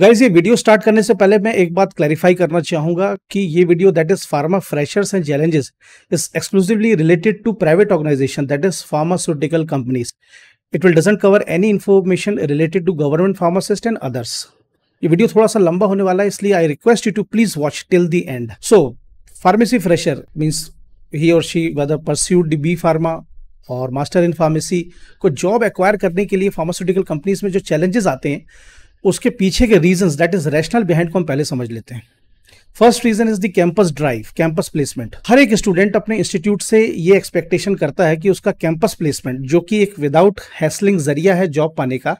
Guys ये video start करने से पहले मैं एक बात क्लैरिफाई करना चाहूंगा कि ये video that is pharma freshers and challenges is exclusively related to private organisation that is pharmaceutical companies it will doesn't cover any information related to government pharmacist and others ये वीडियो थोड़ा सा लंबा होने वाला है इसलिए I request you to please watch till the end so pharmacy fresher means he और she whether pursued B pharma और मास्टर इन फार्मेसी को जॉब एक्वायर करने के लिए फार्मास्यूटिकल कंपनीज में जो चैलेंजेस आते हैं उसके पीछे के reason that is rationale behind को हम पहले समझ लेते हैं first reason is the campus drive campus placement हर एक स्टूडेंट अपने इंस्टीट्यूट से ये एक्सपेक्टेशन करता है कि उसका कैंपस प्लेसमेंट जो कि एक विदाउट हैसलिंग जरिया है जॉब पाने का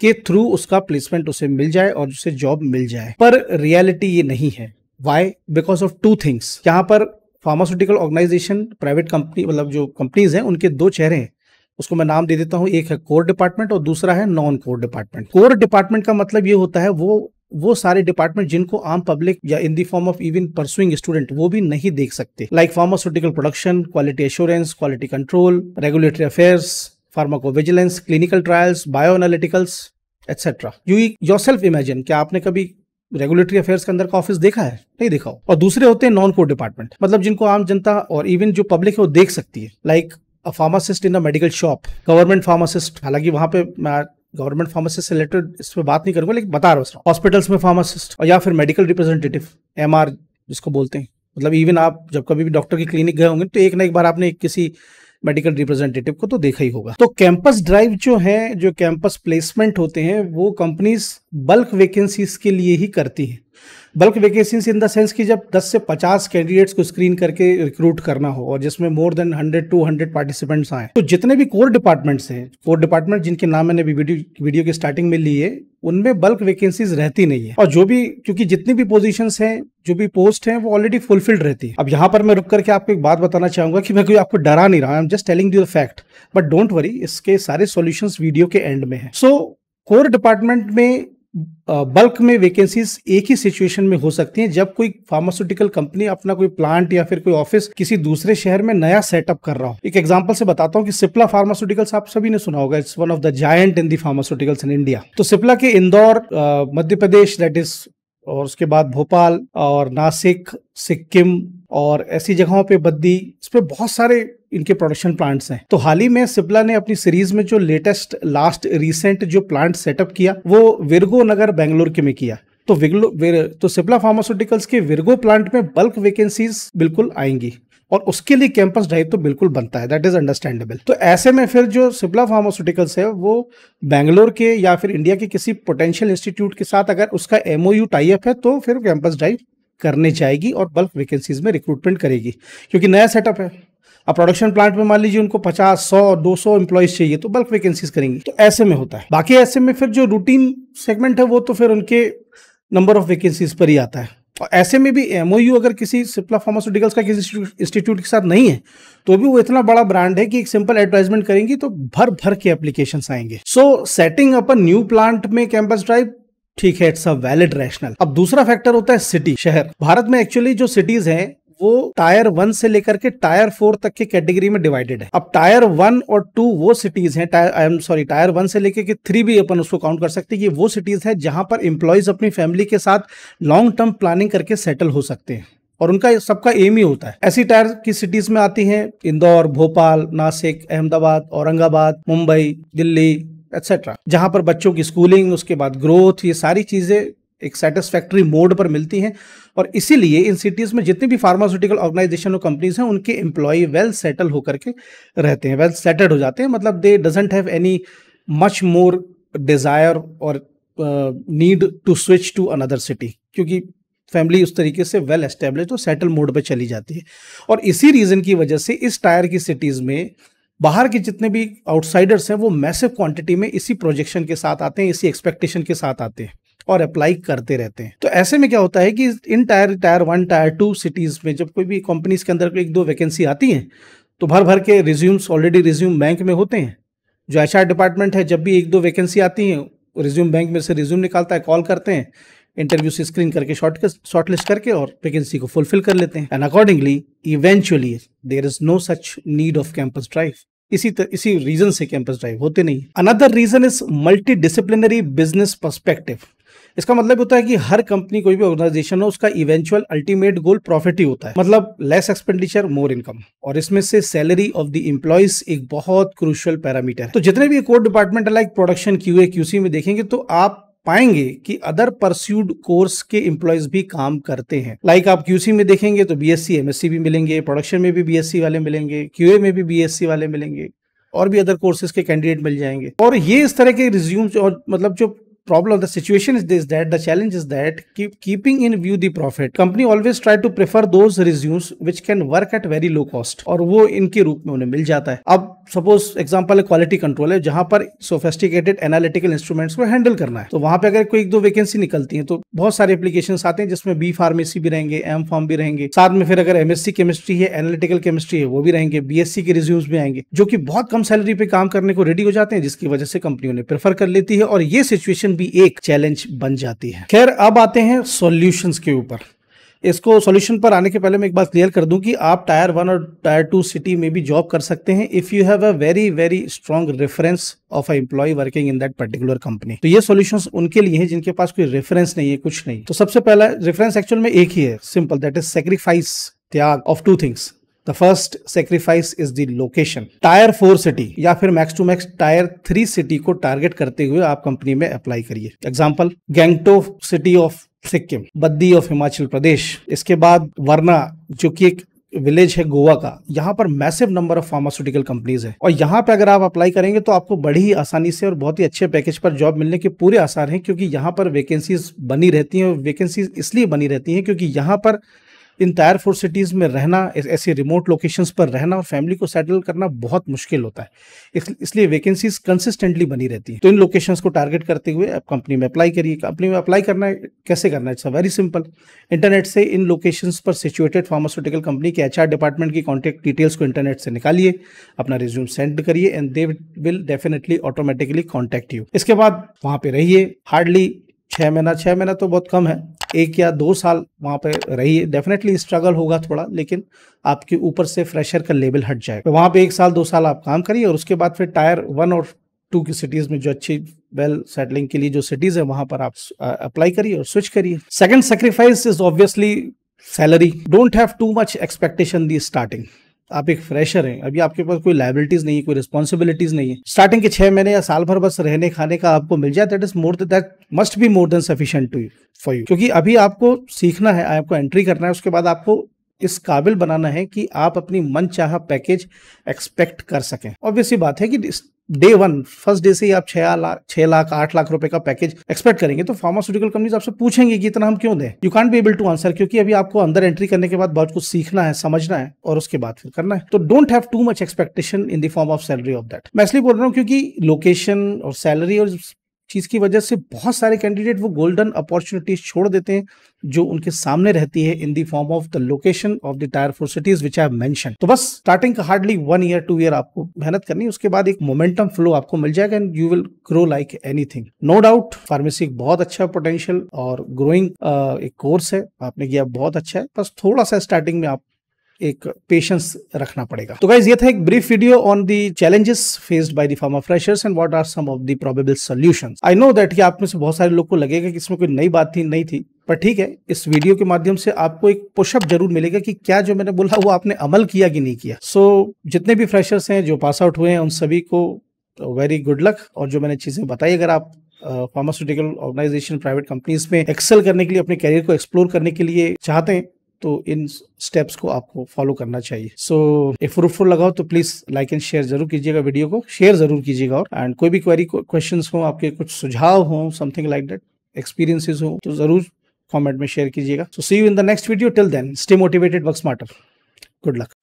के थ्रू उसका प्लेसमेंट उसे मिल जाए और उसे जॉब मिल जाए पर रियलिटी ये नहीं है why because of two things यहाँ पर फार्मास्यूटिकल ऑर्गेनाइजेशन प्राइवेट कंपनी मतलब जो कंपनीज हैं उनके दो चेहरे हैं उसको मैं नाम दे देता हूँ एक है कोर डिपार्टमेंट और दूसरा है non core department core department का मतलब ये होता है वो वो सारे डिपार्टमेंट जिनको आम पब्लिक या in the form of even pursuing student वो भी नहीं देख सकते like pharmaceutical production quality assurance quality control regulatory affairs pharmacovigilance clinical trials bio analyticals etcetera you yourself imagine क्या आपने कभी रेगुलेटरी अफेयर्स के अंदर का ऑफिस देखा है नहीं देखा हो और दूसरे होते हैं नॉन कोर डिपार्टमेंट मतलब जिनको आम जनता और इवन जो पब्लिक है वो देख सकती है like like pharmacist in a medical shop government pharmacist हालांकि वहां पे मैं गवर्नमेंट फार्मासिस्ट से रिलेटेड इस पर बात नहीं करूंगा लेकिन बता रहा हूँ हॉस्पिटल्स में फार्मासिस्ट और या फिर मेडिकल रिप्रेजेंटेटिव एम जिसको बोलते हैं मतलब इवन आप जब कभी भी डॉक्टर की क्लिनिक गए होंगे तो एक ना एक बार आपने किसी मेडिकल रिप्रेजेंटेटिव को तो देखा ही होगा तो कैंपस ड्राइव जो है जो कैंपस प्लेसमेंट होते हैं वो कंपनीज बल्क वैकेंसीज के लिए ही करती हैं bulk vacancies in the sense कि जब 10 से 50 कैंडिडेट्स को स्क्रीन करके रिक्रूट करना हो और जिसमें मोर देन 100 200 पार्टिसिपेंट्स आए तो जितने भी कोर डिपार्टमेंट्स हैं कोर डिपार्टमेंट जिनके नाम मैंने वीडियो वीडियो के स्टार्टिंग में लिए उनमें बल्क वैकेंसीज रहती नहीं है और जो भी क्योंकि जितनी भी पोजीशंस हैं जो भी पोस्ट हैं वो ऑलरेडी फुलफिल्ड रहती है अब यहाँ पर मैं रुक करके आपको एक बात बताना चाहूंगा कि मैं कोई आपको डरा नहीं रहा I am just telling you the fact but don't worry इसके सारे सोल्यूशन वीडियो के एंड में है सो कोर डिपार्टमेंट में बल्क में वैकेंसीज एक ही सिचुएशन में हो सकती हैं जब कोई फार्मास्यूटिकल कंपनी अपना कोई प्लांट या फिर कोई ऑफिस किसी दूसरे शहर में नया सेटअप कर रहा हो एक एग्जांपल से बताता हूँ कि सिप्ला फार्मास्यूटिकल्स आप सभी ने सुना होगा it's one of the giant in the pharmaceuticals in India तो सिप्ला के इंदौर मध्य प्रदेश दैट इज और उसके बाद भोपाल और नासिक सिक्किम और ऐसी जगहों पे बद्दी इस पर बहुत सारे इनके प्रोडक्शन प्लांट्स हैं तो हाल ही में सिप्ला ने अपनी सीरीज में जो लेटेस्ट लास्ट रिसेंट जो प्लांट सेटअप किया वो विरगो नगर बेंगलोर के में किया तो विगलो विर, तो सिप्ला फार्मास्यूटिकल्स के विरगो प्लांट में बल्क वैकेंसीज बिल्कुल आएंगी और उसके लिए कैंपस ड्राइव तो बिल्कुल बनता है दैट इज अंडरस्टैंडेबल तो ऐसे में फिर जो सिप्ला फार्मास्यूटिकल्स है वो बैंगलोर के या फिर इंडिया के किसी पोटेंशियल इंस्टीट्यूट के साथ अगर उसका एमओयू टाइप है तो फिर कैंपस ड्राइव करने जाएगी और बल्क वैकेंसीज में रिक्रूटमेंट करेगी क्योंकि नया सेटअप है अब प्रोडक्शन प्लांट में मान लीजिए उनको पचास सौ दो सौ एम्प्लॉयज चाहिए तो बल्क वैकेंसीज करेंगी तो ऐसे में होता है बाकी ऐसे में फिर जो रूटीन सेगमेंट है वो तो फिर उनके नंबर ऑफ वैकेंसीज पर ही आता है और ऐसे में भी एम अगर किसी सिप्ला फार्मास्यूटिकल्स का किसी इंस्टीट्यूट के साथ नहीं है तो भी वो इतना बड़ा ब्रांड है कि एक सिंपल एडवर्टाइजमेंट करेंगी तो भर भर के एप्लीकेशन आएंगे सो सेटिंग अपन न्यू प्लांट में कैंपस ड्राइव ठीक है इट्स अ वैलिड रैशनल अब दूसरा फैक्टर होता है सिटी शहर भारत में एक्चुअली जो सिटीज हैं वो टायर वन से लेकर के टायर फोर तक के कैटेगरी में डिवाइडेड है अब टायर वन और टू वो सिटीज हैं I am sorry tier one से लेकर के थ्री भी अपन उसको काउंट कर सकते हैं कि वो सिटीज है जहां पर एम्प्लॉयज अपनी फैमिली के साथ लॉन्ग टर्म प्लानिंग करके सेटल हो सकते हैं और उनका सबका एम ही होता है ऐसी टायर की सिटीज में आती हैं इंदौर भोपाल नासिक अहमदाबाद औरंगाबाद मुंबई दिल्ली एक्सेट्रा जहां पर बच्चों की स्कूलिंग उसके बाद ग्रोथ ये सारी चीजें एक सेटिस्फैक्ट्री मोड पर मिलती हैं और इसीलिए इन सिटीज़ में जितनी भी फार्मास्यूटिकल ऑर्गेनाइजेशन और कंपनीज हैं उनके एम्प्लॉय वेल सेटल होकर के रहते हैं वेल सेटल्ड हो जाते हैं मतलब they doesn't have any much more desire और need to switch to another city क्योंकि फैमिली उस तरीके से वेल एस्टेब्लिश और सेटल मोड पर चली जाती है और इसी रीज़न की वजह से इस टायर की सिटीज़ में बाहर के जितने भी आउटसाइडर्स हैं वो मैसिव क्वांटिटी में इसी प्रोजेक्शन के साथ आते हैं इसी एक्सपेक्टेशन के साथ आते हैं और अप्लाई करते रहते हैं तो ऐसे में क्या होता है कि इन tier tier one tier two cities में जब कोई भी कंपनीज के अंदर एक दो वैकेंसी आती हैं तो भर भर के रिज्यूम्स ऑलरेडी रिज्यूम बैंक में होते हैं जो एच डिपार्टमेंट है जब भी एक दो वैकेंसी आती हैं रिज्यूम बैंक में से रिज्यूम निकालता है कॉल करते हैं इंटरव्यू से स्क्रीन करके शॉर्ट शॉर्टलिस्ट करके और वैकेंसी को फुलफिल कर लेते हैं and accordingly eventually there is no such need of campus drive इसी तर, इसी रीजन से कैंपस ड्राइव होते नहीं another reason is multi disciplinary business perspective इसका मतलब होता है कि हर कंपनी कोई भी ऑर्गेनाइजेशन हो उसका इवेंचुअल अल्टीमेट गोल प्रॉफिट ही होता है मतलब लेस एक्सपेंडिचर मोर इनकम और इसमें से सैलरी ऑफ द इम्प्लॉयज एक बहुत क्रुशियल पैरामीटर है तो जितने भी core department like production QA QC में देखेंगे तो आप पाएंगे कि अदर परस्यूड कोर्स के एम्प्लॉयज भी काम करते हैं लाइक like आप क्यूसी में देखेंगे तो बीएससी एमएससी भी मिलेंगे प्रोडक्शन में भी बीएससी वाले मिलेंगे क्यूए में भी बीएससी वाले मिलेंगे और भी अदर कोर्सेज के कैंडिडेट मिल जाएंगे और ये इस तरह के रिज्यूम्स और मतलब जो problem the situation is this that the challenge is that keep, keeping in view the profit company always try to prefer those resumes which can work at very low cost और वो इनके रूप में उन्हें मिल जाता है अब सपोज एग्जाम्पल है क्वालिटी कंट्रोल है जहां पर सोफेस्टिकेटेड एनालिटिकल इंस्ट्रूमेंट्स को हैंडल करना है तो वहां पे अगर कोई एक दो वैकेंसी निकलती है तो बहुत सारे एप्लीकेशन आते हैं जिसमें बी फार्मेसी भी रहेंगे एम फार्म भी रहेंगे साथ में फिर अगर एमएससी केमिस्ट्री है एनालिटिकल केमिस्ट्री है वो भी रहेंगे बीएससी के रिज्यूम्स भी आएंगे जो कि बहुत कम सैलरी पे काम करने को रेडी हो जाते हैं जिसकी वजह से कंपनियों ने प्रेफर कर लेती है और ये सिचुएशन भी एक चैलेंज बन जाती है खैर अब आते हैं सोल्यूशन के ऊपर इसको सॉल्यूशन पर आने के पहले मैं एक बात क्लियर कर दूं कि आप टायर वन और टायर टू सिटी में भी जॉब कर सकते हैं if you have a very very strong reference of a employee working in that particular company तो ये सॉल्यूशंस उनके लिए हैं जिनके पास कोई रेफरेंस नहीं है कुछ नहीं तो सबसे पहला रेफरेंस एक्चुअल में एक ही है सिंपल दैट इज सेक्रीफाइस त्याग of two things the first sacrifice is the location tier four city या फिर max to max tier three city को टारगेट करते हुए आप कंपनी में अप्लाई करिए example Gangtok city of Sikkim Baddi of Himachal Pradesh इसके बाद वर्ना जो कि एक विलेज है गोवा का यहाँ पर massive number of pharmaceutical companies है और यहाँ पे अगर आप अप्लाई करेंगे तो आपको बड़ी ही आसानी से और बहुत ही अच्छे पैकेज पर जॉब मिलने के पूरे आसार हैं क्योंकि यहाँ पर वैकेंसीज बनी रहती हैं और वैकेंसीज इसलिए बनी रहती हैं क्योंकि यहाँ पर इन टायर फोर सिटीज़ में रहना ऐसे रिमोट लोकेशंस पर रहना और फैमिली को सेटल करना बहुत मुश्किल होता है इसलिए वैकेंसीज कंसिस्टेंटली बनी रहती हैं तो इन लोकेशंस को टारगेट करते हुए आप कंपनी में अप्लाई करिए कंपनी में अप्लाई करना है, कैसे करना है अ वेरी सिंपल इंटरनेट से इन लोकेशंस पर सिचुएटेड फार्मास्यूटिकल कंपनी के एच डिपार्टमेंट की कॉन्टैक्ट डिटेल्स को इंटरनेट से निकालिए अपना रिज्यूम सेंड करिए and they will definitely automatically contact you इसके बाद वहाँ पर रहिए हार्डली छः महीना छः महीना तो बहुत कम है एक या दो साल वहाँ पे रहिए डेफिनेटली स्ट्रगल होगा थोड़ा लेकिन आपके ऊपर से फ्रेशर का लेवल हट जाएगा तो वहाँ पे एक साल दो साल आप काम करिए और उसके बाद फिर टायर वन और टू की सिटीज़ में जो अच्छी वेल सेटलिंग के लिए जो सिटीज़ है वहाँ पर आप अप्लाई करिए और स्विच करिए second sacrifice is obviously salary don't have too much expectation the starting आप एक फ्रेशर हैं अभी आपके पास कोई लाइबिलिटीज नहीं है कोई रिस्पॉन्सिबिलिटीज नहीं है स्टार्टिंग के छह महीने या साल भर बस रहने खाने का आपको मिल जाए that is more that must be more than sufficient to you for you क्योंकि अभी आपको सीखना है आपको एंट्री करना है उसके बाद आपको इस काबिल बनाना है कि आप अपनी मन पैकेज एक्सपेक्ट कर सकें ऑब्वियसली बात है कि डे वन फर्स्ट डे से ही आप छह लाख छह लाख आठ लाख रुपए का पैकेज एक्सपेक्ट करेंगे तो फार्मास्यूटिकल कंपनीज आपसे पूछेंगे कि इतना हम क्यों दें you can't be able to answer क्योंकि अभी आपको अंदर एंट्री करने के बाद बहुत कुछ सीखना है समझना है और उसके बाद फिर करना है तो don't have too much expectation in the form of salary of that मैं इसलिए बोल रहा हूँ क्योंकि लोकेशन और सैलरी और चीज़ की वजह से बहुत सारे कैंडिडेट वो गोल्डन अपॉर्चुनिटीज छोड़ देते हैं जो उनके सामने रहती है in the form of the location of the tier four cities which I mention तो बस स्टार्टिंग का hardly one year two year आपको मेहनत करनी उसके बाद एक मोमेंटम फ्लो आपको मिल जाएगा and you will grow like anything no doubt pharmacy एक बहुत अच्छा पोटेंशियल और ग्रोइंग uh, एक कोर्स है आपने किया बहुत अच्छा है बस थोड़ा सा स्टार्टिंग में आप एक पेशेंस रखना पड़ेगा तो गाइज ये था एक brief video on the challenges faced by the pharma freshers and what are some of the probable solutions. I know that कि आप में से बहुत सारे लोग को लगेगा कि इसमें कोई नई बात थी नहीं थी पर ठीक है इस वीडियो के माध्यम से आपको एक पुशअप जरूर मिलेगा कि क्या जो मैंने बोला वो आपने अमल किया कि नहीं किया सो so, जितने भी फ्रेशर्स हैं जो पास आउट हुए हैं उन सभी को वेरी गुड लक और जो मैंने चीज़ें बताई अगर आप फार्मास्यूटिकल ऑर्गेनाइजेशन प्राइवेट कंपनीज में एक्सेल करने के लिए अपने कैरियर को एक्सप्लोर करने के लिए चाहते हैं तो इन स्टेप्स को आपको फॉलो करना चाहिए सो ए फ्रूटफुल लगाओ तो प्लीज लाइक एंड शेयर जरूर कीजिएगा वीडियो को शेयर जरूर कीजिएगा और एंड कोई भी क्वेरी क्वेश्चन हो आपके कुछ सुझाव हो समथिंग लाइक दैट एक्सपीरियंसेस हो तो जरूर कमेंट में शेयर कीजिएगा so see you in the next video till then stay motivated work smarter good luck